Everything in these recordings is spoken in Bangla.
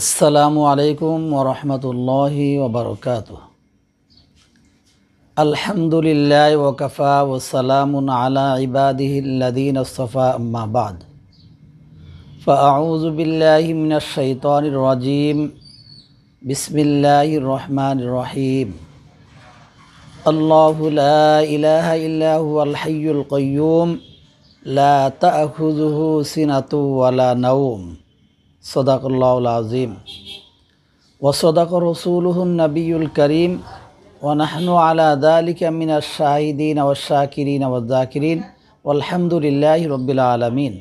السلام عليكم ورحمة الله وبركاته الحمد لله وكفى وسلام على عباده الذين اصطفى أما بعد فأعوذ بالله من الشيطان الرجيم بسم الله الرحمن الرحيم الله لا إله إلا هو الحي القيوم لا تأخذه سنة ولا نوم সদাকুল্লাউল আজিম সদাক রসুলহুন নবীল করিম ও ওনাহনু আলা দালিকা মিনা শাহিদিন জাকিরিন ও আলহামদুলিল্লাহ রবিল আলমিন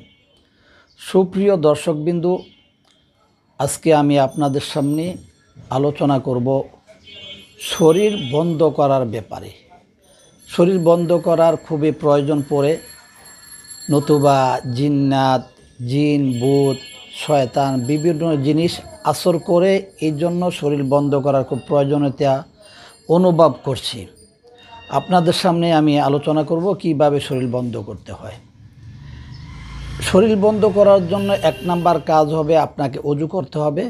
সুপ্রিয় দর্শকবিন্দু আজকে আমি আপনাদের সামনে আলোচনা করব শরীর বন্ধ করার ব্যাপারে শরীর বন্ধ করার খুবই প্রয়োজন পড়ে নতুবা জিন্নাত জিন বুধ শয়তান বিভিন্ন জিনিস আসর করে এই জন্য শরীর বন্ধ করার খুব প্রয়োজনীয়তা অনুভব করছি আপনাদের সামনে আমি আলোচনা করব কিভাবে শরীর বন্ধ করতে হয় শরীর বন্ধ করার জন্য এক নাম্বার কাজ হবে আপনাকে অজু করতে হবে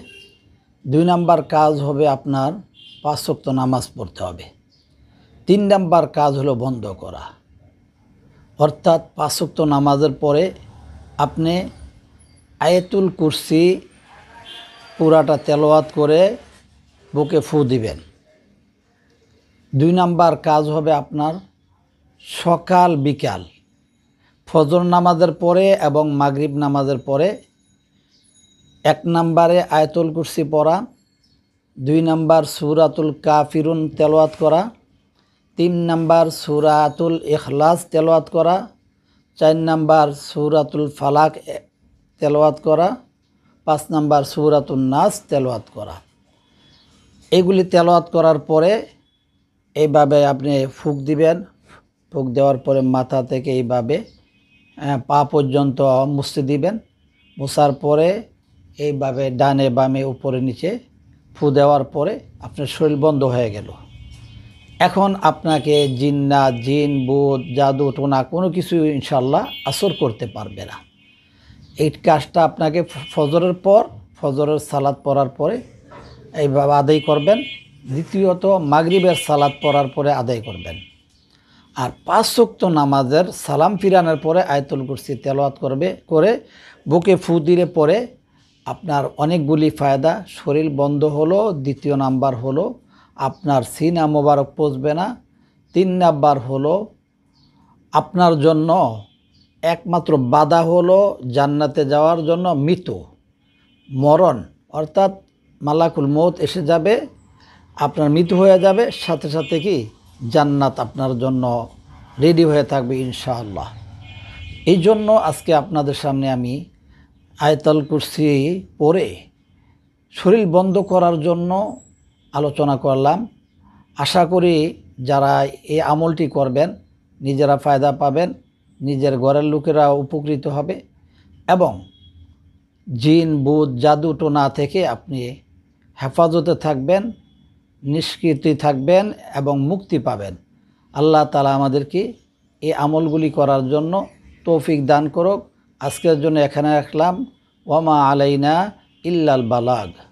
দুই নাম্বার কাজ হবে আপনার পাঁচ নামাজ পড়তে হবে তিন নাম্বার কাজ হলো বন্ধ করা অর্থাৎ পাঁচ নামাজের পরে আপনি আয়েতুল কুরসি পুরাটা তেলোয়াত করে বুকে ফু দিবেন দুই নাম্বার কাজ হবে আপনার সকাল বিকাল ফজর নামাজের পরে এবং মাগরিব নামাজের পরে এক নাম্বারে আয়তুল কুরসি পড়া দুই নাম্বার সুরাতুল কাফিরুন তেলোয়াত করা তিন নাম্বার সুরাতুল এখলাস তেলোয়াত করা চার নাম্বার সুরাতুল ফালাক তেলাওয়াত করা পাঁচ নাম্বার সুরাতুন নাস তেলওয়াত করা এগুলি তেলাওয়াত করার পরে এইভাবে আপনি ফুক দিবেন ফুক দেওয়ার পরে মাথা থেকে এইভাবে পা পর্যন্ত মুছতে দিবেন মুছার পরে এইভাবে ডানে বামে উপরে নিচে ফু দেওয়ার পরে আপনার শরীর বন্ধ হয়ে গেল এখন আপনাকে জিন্না জিন বুধ জাদু টোনা কোনো কিছু ইনশাল্লাহ আসর করতে পারবে না এই কাজটা আপনাকে ফজরের পর ফজরের সালাদ পড়ার পরে এইভাবে আদায় করবেন দ্বিতীয়ত মাগরিবের সালাদ পড়ার পরে আদায় করবেন আর পাঁচ শক্ত নামাজের সালাম ফিরানোর পরে আয়তুল কুরসি তেলোয়াত করবে করে বুকে ফু দিলে পরে আপনার অনেকগুলি ফায়দা শরীর বন্ধ হলো দ্বিতীয় নাম্বার হলো আপনার সিনা মোবারক পচবে না তিন নাম্বার হলো আপনার জন্য একমাত্র বাধা হলো জান্নাতে যাওয়ার জন্য মৃত্যু মরণ অর্থাৎ মালাকুল মত এসে যাবে আপনার মৃত্যু হয়ে যাবে সাথে সাথে কি জান্নাত আপনার জন্য রেডি হয়ে থাকবে ইনশাআল্লাহ এই জন্য আজকে আপনাদের সামনে আমি আয়তাল কুর্সি পরে শরীর বন্ধ করার জন্য আলোচনা করলাম আশা করি যারা এই আমলটি করবেন নিজেরা ফায়দা পাবেন নিজের ঘরের লোকেরা উপকৃত হবে এবং জিন বুধ জাদু টোনা থেকে আপনি হেফাজতে থাকবেন নিষ্কৃতি থাকবেন এবং মুক্তি পাবেন আল্লাহ তালা আমাদেরকে এই আমলগুলি করার জন্য তৌফিক দান করুক আজকের জন্য এখানে রাখলাম ওমা আলাইনা ইল্লাল বালাগ